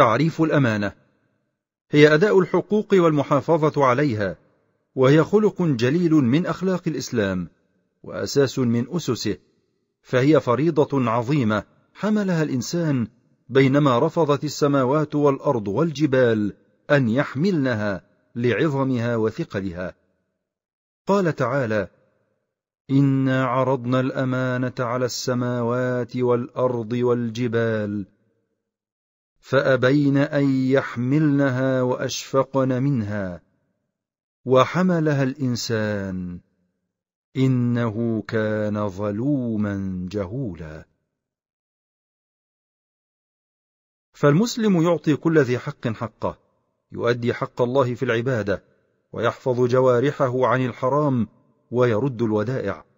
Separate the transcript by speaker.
Speaker 1: تعريف الأمانة هي أداء الحقوق والمحافظة عليها وهي خلق جليل من أخلاق الإسلام وأساس من أسسه فهي فريضة عظيمة حملها الإنسان بينما رفضت السماوات والأرض والجبال أن يحملنها لعظمها وثقلها قال تعالى إنا عرضنا الأمانة على السماوات والأرض والجبال فابين ان يحملنها واشفقن منها وحملها الانسان انه كان ظلوما جهولا فالمسلم يعطي كل ذي حق حقه يؤدي حق الله في العباده ويحفظ جوارحه عن الحرام ويرد الودائع